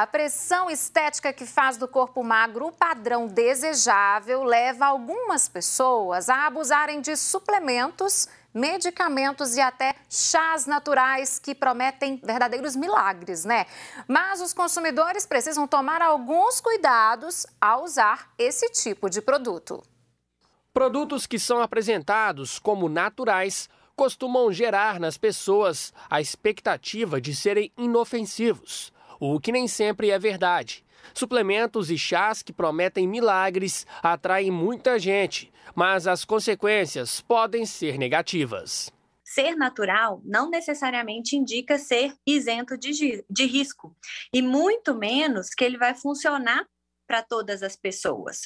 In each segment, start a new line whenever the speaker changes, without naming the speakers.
A pressão estética que faz do corpo magro o padrão desejável leva algumas pessoas a abusarem de suplementos, medicamentos e até chás naturais que prometem verdadeiros milagres, né? Mas os consumidores precisam tomar alguns cuidados ao usar esse tipo de produto.
Produtos que são apresentados como naturais costumam gerar nas pessoas a expectativa de serem inofensivos o que nem sempre é verdade. Suplementos e chás que prometem milagres atraem muita gente, mas as consequências podem ser negativas. Ser
natural não necessariamente indica ser isento de, de risco, e muito menos que ele vai funcionar para todas as pessoas.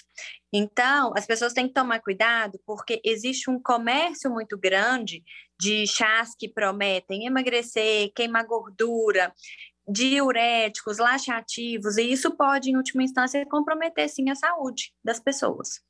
Então, as pessoas têm que tomar cuidado, porque existe um comércio muito grande de chás que prometem emagrecer, queimar gordura, diuréticos, laxativos, e isso pode, em última instância, comprometer sim a saúde das pessoas.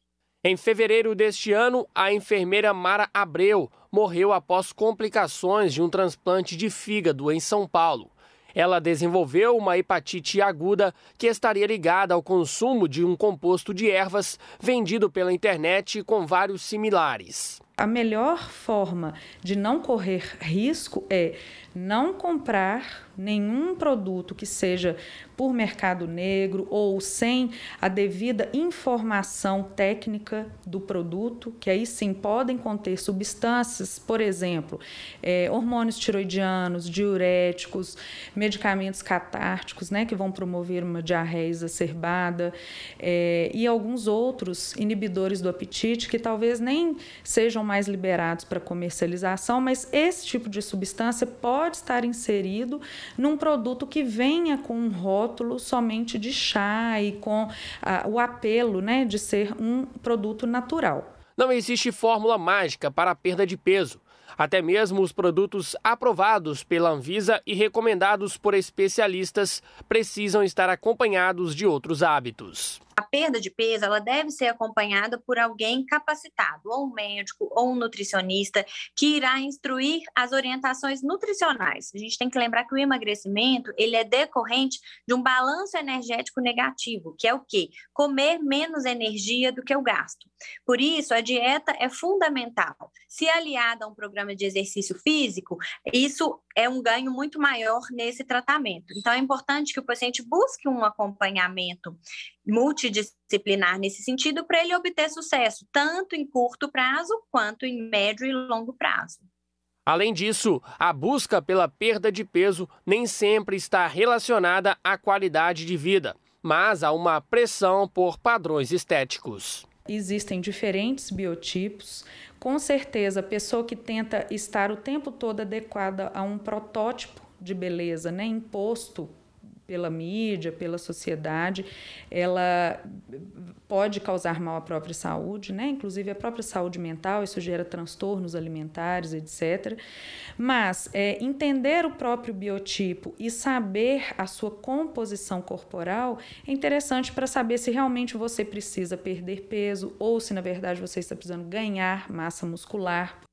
Em fevereiro deste ano, a enfermeira Mara Abreu morreu após complicações de um transplante de fígado em São Paulo. Ela desenvolveu uma hepatite aguda que estaria ligada ao consumo de um composto de ervas vendido pela internet com vários similares. A melhor
forma de não correr risco é não comprar nenhum produto que seja por mercado negro ou sem a devida informação técnica do produto, que aí sim podem conter substâncias, por exemplo, é, hormônios tiroidianos, diuréticos, medicamentos catárticos, né, que vão promover uma diarreia exacerbada, é, e alguns outros inibidores do apetite que talvez nem sejam mais liberados para comercialização, mas esse tipo de substância pode estar inserido num produto que venha com um rótulo somente de chá e com ah, o apelo né, de ser um produto
natural. Não existe fórmula mágica para a perda de peso. Até mesmo os produtos aprovados pela Anvisa e recomendados por especialistas precisam estar acompanhados de outros hábitos
perda de peso ela deve ser acompanhada por alguém capacitado, ou um médico, ou um nutricionista, que irá instruir as orientações nutricionais. A gente tem que lembrar que o emagrecimento ele é decorrente de um balanço energético negativo, que é o quê? Comer menos energia do que o gasto. Por isso, a dieta é fundamental. Se aliada a um programa de exercício físico, isso é um ganho muito maior nesse tratamento. Então, é importante que o paciente busque um acompanhamento multidisciplinar nesse sentido para ele obter sucesso, tanto em curto prazo quanto em médio e longo prazo.
Além disso, a busca pela perda de peso nem sempre está relacionada à qualidade de vida, mas a uma pressão por padrões estéticos.
Existem diferentes biotipos. Com certeza, a pessoa que tenta estar o tempo todo adequada a um protótipo de beleza, né, imposto pela mídia, pela sociedade, ela pode causar mal à própria saúde, né? Inclusive a própria saúde mental, isso gera transtornos alimentares, etc. Mas é, entender o próprio biotipo e saber a sua composição corporal é interessante para saber se realmente você precisa perder peso ou se na verdade você está precisando ganhar massa muscular.